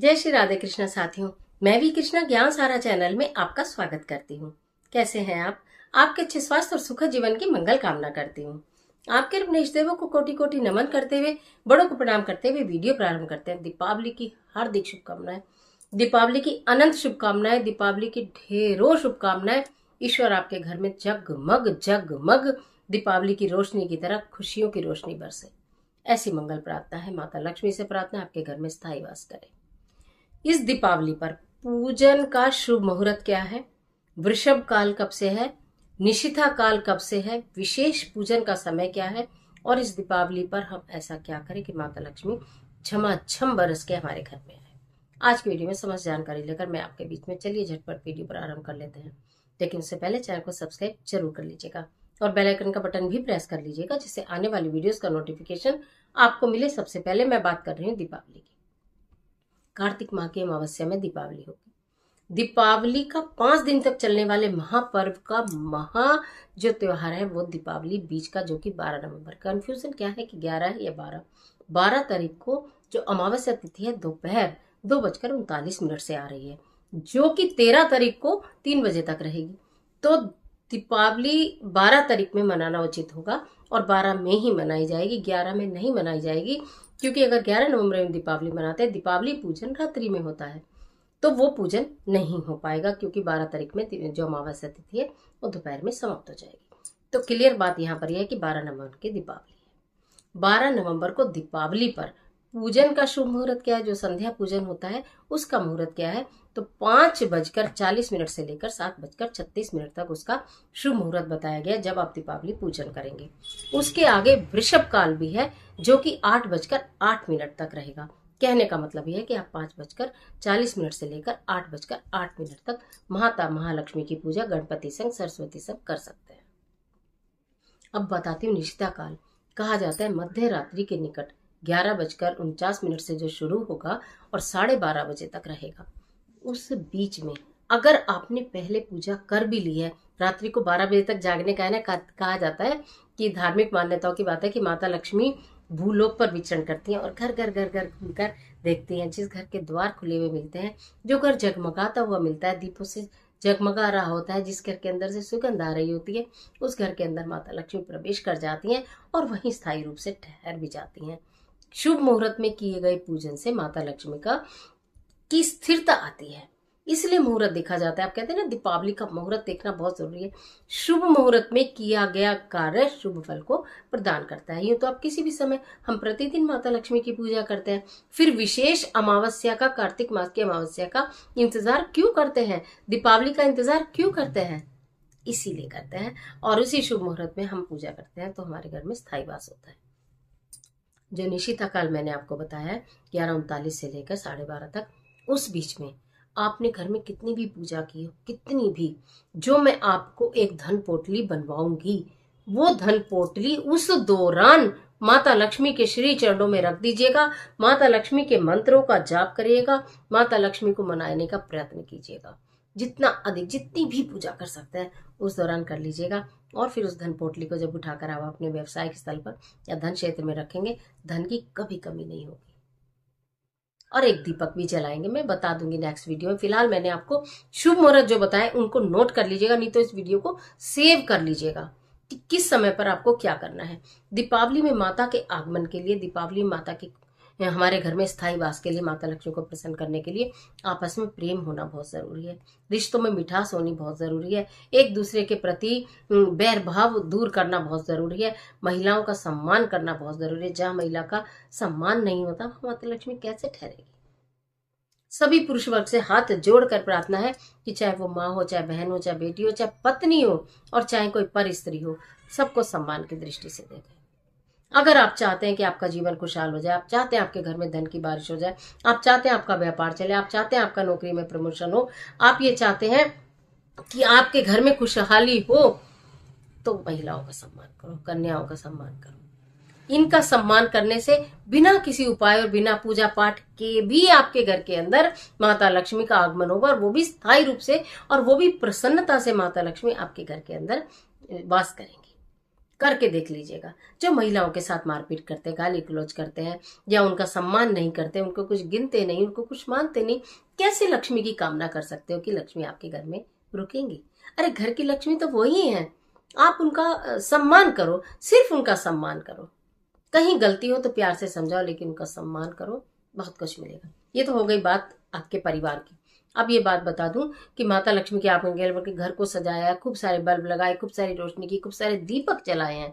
जय श्री राधे कृष्णा साथियों मैं भी कृष्णा ज्ञान सारा चैनल में आपका स्वागत करती हूँ कैसे हैं आप आपके अच्छे स्वास्थ्य और सुखद जीवन की मंगल कामना करती हूँ आपके अपने को कोटि कोटि नमन करते हुए बड़ों को प्रणाम करते हुए वीडियो प्रारंभ करते हैं दीपावली की हार्दिक शुभकामनाएं दीपावली की अनंत शुभकामनाएं दीपावली की ढेरों शुभकामनाएं ईश्वर आपके घर में जग मग जग मग दीपावली की रोशनी की तरह खुशियों की रोशनी बरसे ऐसी मंगल प्रार्थना है माता लक्ष्मी से प्रार्थना आपके घर में स्थायी वास करें इस दीपावली पर पूजन का शुभ मुहूर्त क्या है वृषभ काल कब से है निशिता काल कब से है विशेष पूजन का समय क्या है और इस दीपावली पर हम ऐसा क्या करें कि माता लक्ष्मी छमा छम बरस के हमारे घर में आए आज की वीडियो में समस्त जानकारी लेकर मैं आपके बीच में चलिए झटपट वीडियो पर आरंभ कर लेते हैं लेकिन उससे पहले चैनल को सब्सक्राइब जरूर कर लीजिएगा और बेल आइकन का बटन भी प्रेस कर लीजिएगा जिससे आने वाली वीडियोस का नोटिफिकेशन आपको मिले सबसे पहले मैं बात कर रही हूँ दीपावली की कार्तिक माह की अमावस्या में दीपावली होगी दीपावली का पांच दिन तक चलने वाले महापर्व का महा जो त्योहार है वो दीपावली बीच का जो कि बारह नवंबर कन्फ्यूजन क्या है कि ग्यारह है या बारह बारह तारीख को जो अमावस्या तिथि है दोपहर दो बजकर उनतालीस मिनट से आ रही है जो कि तेरह तारीख को तीन बजे तक रहेगी तो दीपावली 12 तारीख में मनाना उचित होगा और 12 में ही मनाई जाएगी 11 में नहीं मनाई जाएगी क्योंकि अगर 11 नवंबर में दीपावली मनाते हैं दीपावली पूजन रात्रि में होता है तो वो पूजन नहीं हो पाएगा क्योंकि 12 तारीख में जो अमावस्या तिथि है वो दोपहर में समाप्त हो जाएगी तो क्लियर बात यहाँ पर यह है कि 12 नवंबर की दीपावली है बारह नवंबर को दीपावली पर पूजन का शुभ मुहूर्त क्या है जो संध्या पूजन होता है उसका मुहूर्त क्या है तो पांच बजकर चालीस मिनट से लेकर सात बजकर छत्तीस मिनट तक उसका शुभ मुहूर्त बताया गया जब आप दीपावली पूजन करेंगे उसके आगे वृषभ काल भी है जो कि आठ बजकर आठ मिनट तक रहेगा कहने का मतलब यह है कि आप पांच बजकर चालीस मिनट से लेकर आठ बजकर आठ मिनट तक माता महालक्ष्मी की पूजा गणपति संग सरस्वती संग कर सकते हैं अब बताती हूँ निश्चिता काल कहा जाता है मध्य रात्रि के निकट ग्यारह बजकर उनचास मिनट से जो शुरू होगा और साढ़े बारह बजे तक रहेगा उस बीच में अगर आपने पहले पूजा कर भी ली है रात्रि को बारह बजे तक जागने का है ना कहा जाता है कि धार्मिक मान्यताओं की बात है कि माता लक्ष्मी भूलोक पर विचरण करती हैं और घर घर घर घर घूमकर देखती हैं जिस घर के द्वार खुले हुए मिलते हैं जो घर जगमगाता हुआ मिलता है दीपों से जगमगा रहा होता है जिस घर के अंदर से सुगंध आ रही होती है उस घर के अंदर माता लक्ष्मी प्रवेश कर जाती हैं और वहीं स्थायी रूप से ठहर भी जाती हैं शुभ मुहूर्त में किए गए पूजन से माता लक्ष्मी का की स्थिरता आती है इसलिए मुहूर्त देखा जाता है आप कहते हैं ना दीपावली का मुहूर्त देखना बहुत जरूरी है शुभ मुहूर्त में किया गया कार्य शुभ फल को प्रदान करता है यूं तो आप किसी भी समय हम प्रतिदिन माता लक्ष्मी की पूजा करते हैं फिर विशेष अमावस्या का कार्तिक मास की अमावस्या का इंतजार क्यों करते हैं दीपावली का इंतजार क्यों करते हैं इसीलिए करते हैं और उसी शुभ मुहूर्त में हम पूजा करते हैं तो हमारे घर में स्थायी वास होता है जो निशिता काल मैंने आपको बताया ग्यारह उनतालीस से लेकर साढ़े बारह तक उस बीच में आपने घर में कितनी भी पूजा की हो कितनी भी जो मैं आपको एक धन पोटली बनवाऊंगी वो धन पोटली उस दौरान माता लक्ष्मी के श्री चरणों में रख दीजिएगा माता लक्ष्मी के मंत्रों का जाप करिएगा माता लक्ष्मी को मनाने का प्रयत्न कीजिएगा जितना अधिक जितनी भी पूजा कर सकते हैं उस दौरान कर लीजिएगा और फिर उस धन पोटली को जब उठाकर आप अपने व्यवसायिक स्थल पर या धन क्षेत्र में रखेंगे धन की कभी कमी नहीं होगी और एक दीपक भी जलाएंगे मैं बता दूंगी नेक्स्ट वीडियो में फिलहाल मैंने आपको शुभ मुहूर्त जो बताए उनको नोट कर लीजिएगा नहीं तो इस वीडियो को सेव कर लीजिएगा कि किस समय पर आपको क्या करना है दीपावली में माता के आगमन के लिए दीपावली माता की हमारे घर में स्थायी वास के लिए माता लक्ष्मी को प्रसन्न करने के लिए आपस में प्रेम होना बहुत ज़रूरी है रिश्तों में मिठास होनी बहुत ज़रूरी है एक दूसरे के प्रति बैर भाव दूर करना बहुत ज़रूरी है महिलाओं का सम्मान करना बहुत ज़रूरी है जहाँ महिला का सम्मान नहीं होता वहाँ माता लक्ष्मी कैसे ठहरेगी सभी पुरुष वर्ग से हाथ जोड़कर प्रार्थना है कि चाहे वो माँ हो चाहे बहन हो चाहे बेटी हो चाहे पत्नी हो और चाहे कोई पर स्त्री हो सबको सम्मान की दृष्टि से देखें अगर आप चाहते हैं कि आपका जीवन खुशहाल हो जाए आप चाहते हैं आपके घर में धन की बारिश हो जाए आप चाहते हैं आपका व्यापार चले आप चाहते हैं आपका नौकरी में प्रमोशन हो आप ये चाहते हैं कि आपके घर में खुशहाली हो तो महिलाओं का सम्मान करो कन्याओं का सम्मान करो इनका सम्मान करने से बिना किसी उपाय और बिना पूजा पाठ के भी आपके घर के अंदर माता लक्ष्मी का आगमन होगा और वो भी स्थायी रूप से और वो भी प्रसन्नता से माता लक्ष्मी आपके घर के अंदर वास करेंगे करके देख लीजिएगा जो महिलाओं के साथ मारपीट करते हैं गाली गलोच करते हैं या उनका सम्मान नहीं करते उनको कुछ गिनते नहीं उनको कुछ मानते नहीं कैसे लक्ष्मी की कामना कर सकते हो कि लक्ष्मी आपके घर में रुकेंगी अरे घर की लक्ष्मी तो वही है आप उनका सम्मान करो सिर्फ उनका सम्मान करो कहीं गलती हो तो प्यार से समझाओ लेकिन उनका सम्मान करो बहुत कुछ मिलेगा ये तो हो गई बात आपके परिवार की अब ये बात बता दूं कि माता लक्ष्मी के आपने गैलवर के घर को सजाया खूब सारे बल्ब लगाए खूब सारी रोशनी की खूब सारे दीपक जलाए हैं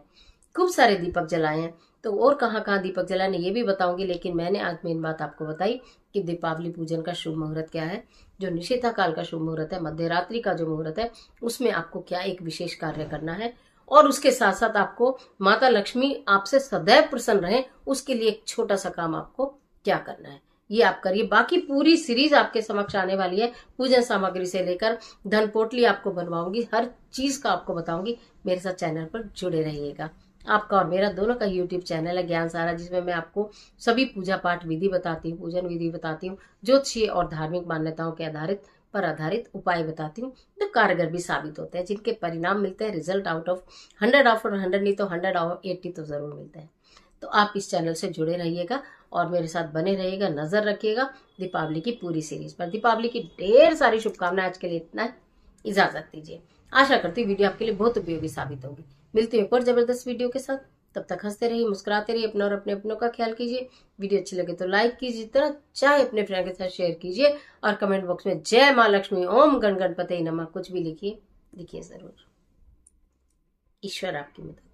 खूब सारे दीपक जलाए हैं तो और कहाँ कहाँ दीपक जलाने ये भी बताऊंगी लेकिन मैंने आज मेन बात आपको बताई कि दीपावली पूजन का शुभ मुहूर्त क्या है जो निषेधा काल का शुभ मुहूर्त है रात्रि का जो मुहूर्त है उसमें आपको क्या एक विशेष कार्य करना है और उसके साथ साथ आपको माता लक्ष्मी आपसे सदैव प्रसन्न रहे उसके लिए एक छोटा सा काम आपको क्या करना है ये आप करिए बाकी पूरी सीरीज आपके समक्ष आने वाली है पूजन सामग्री से लेकर धन पोटली आपको बनवाऊंगी हर चीज का आपको बताऊंगी मेरे साथ चैनल पर जुड़े रहिएगा आपका और मेरा दोनों का यूट्यूब चैनल है ज्ञान सारा जिसमें मैं आपको सभी पूजा पाठ विधि बताती हूँ पूजन विधि बताती हूँ ज्योतिषीय और धार्मिक मान्यताओं के आधारित पर आधारित उपाय बताती हूँ जो तो कारगर भी साबित होते हैं जिनके परिणाम मिलते हैं result out of hundred of hundred नहीं तो हंड्रेड ऑफ एट्टी तो जरूर मिलते हैं तो आप इस चैनल से जुड़े रहिएगा और मेरे साथ बने रहिएगा नजर रखिएगा दीपावली की पूरी सीरीज पर दीपावली की ढेर सारी शुभकामनाएं आज के लिए इतना इजाजत दीजिए आशा करती हूँ वीडियो आपके लिए बहुत उपयोगी साबित होगी मिलती है एक और जबरदस्त वीडियो के साथ तब तक हंसते रहिए मुस्कुराते रहिए अपना और अपने अपनों का ख्याल कीजिए वीडियो अच्छी लगे तो लाइक कीजिए जितना चाहे अपने फ्रेंड के साथ शेयर कीजिए और कमेंट बॉक्स में जय माँ लक्ष्मी ओम गण गणपति नमः कुछ भी लिखिए लिखिए जरूर ईश्वर आपकी मदद